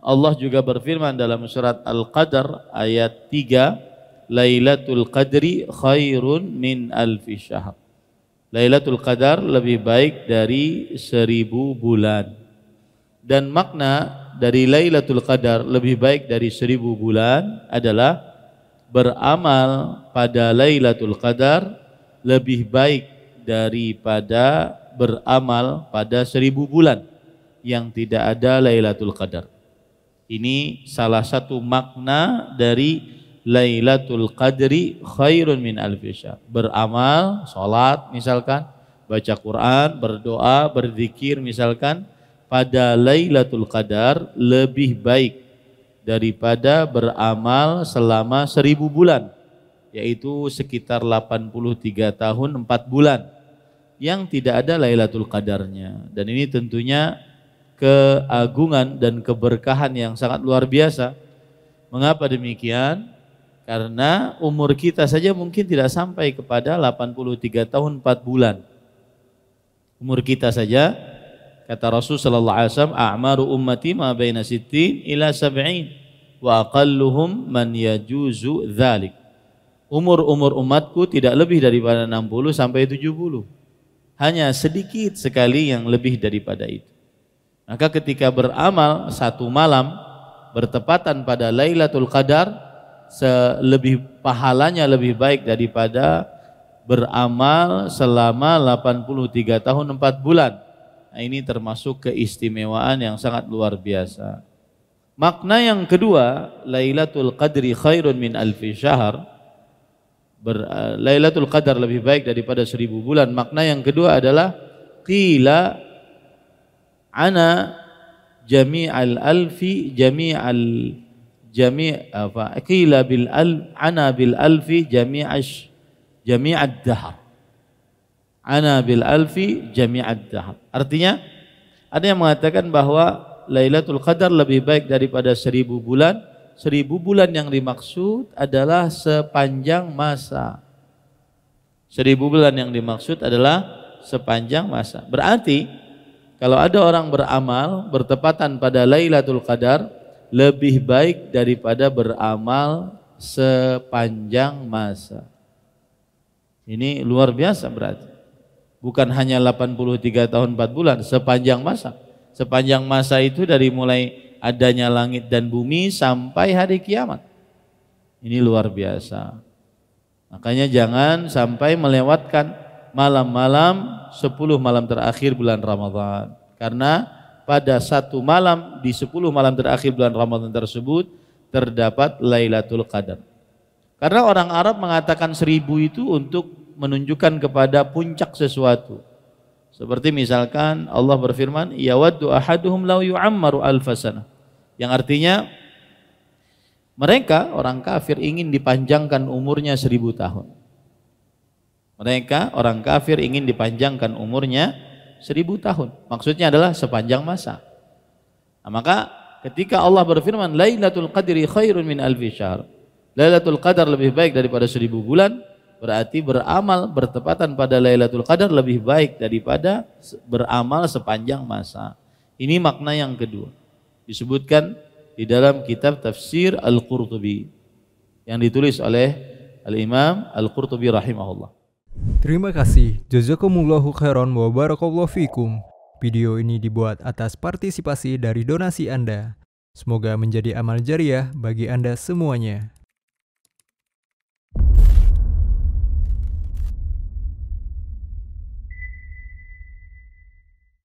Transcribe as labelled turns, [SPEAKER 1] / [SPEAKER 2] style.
[SPEAKER 1] Allah juga berfirman dalam surat Al-Qadar ayat 3, Lailatul Qadri khairun min alfi syahr. Lailatul Qadar lebih baik dari seribu bulan. Dan makna dari Lailatul Qadar lebih baik dari seribu bulan adalah beramal pada Lailatul Qadar lebih baik daripada beramal pada seribu bulan yang tidak ada Lailatul Qadar. Ini salah satu makna dari Lailatul Qadri khairun min al Beramal, sholat, misalkan, baca Quran, berdoa, berzikir misalkan pada Lailatul Qadar lebih baik daripada beramal selama seribu bulan yaitu sekitar 83 tahun 4 bulan yang tidak ada Lailatul Qadarnya dan ini tentunya keagungan dan keberkahan yang sangat luar biasa. Mengapa demikian? Karena umur kita saja mungkin tidak sampai kepada 83 tahun 4 bulan. Umur kita saja kata Rasul sallallahu alaihi wasallam, "A'maru ummati ma baina 60 ila sab'in wa aqalluhum man yajuzu dzalik." Umur-umur umatku tidak lebih daripada 60 sampai 70. Hanya sedikit sekali yang lebih daripada itu. Maka ketika beramal satu malam bertepatan pada Lailatul Qadar selebih pahalanya lebih baik daripada beramal selama 83 tahun 4 bulan. Nah, ini termasuk keistimewaan yang sangat luar biasa. Makna yang kedua, Lailatul Qadri khairun min alfi syahr. Ber, uh, Lailatul Qadar lebih baik daripada 1000 bulan. Makna yang kedua adalah qila ana jami'al alfi jami'al jami' apa qila bil al ana bil alfi jami'ash jami'ad dahar ana bil alfi jami'ad dahar artinya ada yang mengatakan bahwa Lailatul Qadar lebih baik daripada seribu bulan seribu bulan yang dimaksud adalah sepanjang masa seribu bulan yang dimaksud adalah sepanjang masa berarti kalau ada orang beramal bertepatan pada Lailatul Qadar lebih baik daripada beramal sepanjang masa. Ini luar biasa berarti. Bukan hanya 83 tahun 4 bulan, sepanjang masa. Sepanjang masa itu dari mulai adanya langit dan bumi sampai hari kiamat. Ini luar biasa. Makanya jangan sampai melewatkan malam-malam sepuluh malam terakhir bulan Ramadan. Karena pada satu malam di sepuluh malam terakhir bulan Ramadan tersebut terdapat Lailatul Qadar. Karena orang Arab mengatakan seribu itu untuk menunjukkan kepada puncak sesuatu. Seperti misalkan Allah berfirman, waddu ahaduhum law yu'ammaru alfasana." Yang artinya mereka orang kafir ingin dipanjangkan umurnya seribu tahun. Mereka orang kafir ingin dipanjangkan umurnya seribu tahun. Maksudnya adalah sepanjang masa. Nah, maka ketika Allah berfirman Lailatul Qadri khairun min alfi syahr. Lailatul Qadar lebih baik daripada seribu bulan. Berarti beramal bertepatan pada Lailatul Qadar lebih baik daripada beramal sepanjang masa. Ini makna yang kedua. Disebutkan di dalam kitab tafsir Al-Qurtubi yang ditulis oleh Al-Imam Al-Qurtubi rahimahullah. Terima kasih. Jazakumullahu khairan wa barakallahu fikum. Video ini dibuat atas partisipasi dari donasi Anda. Semoga menjadi amal jariah bagi Anda semuanya.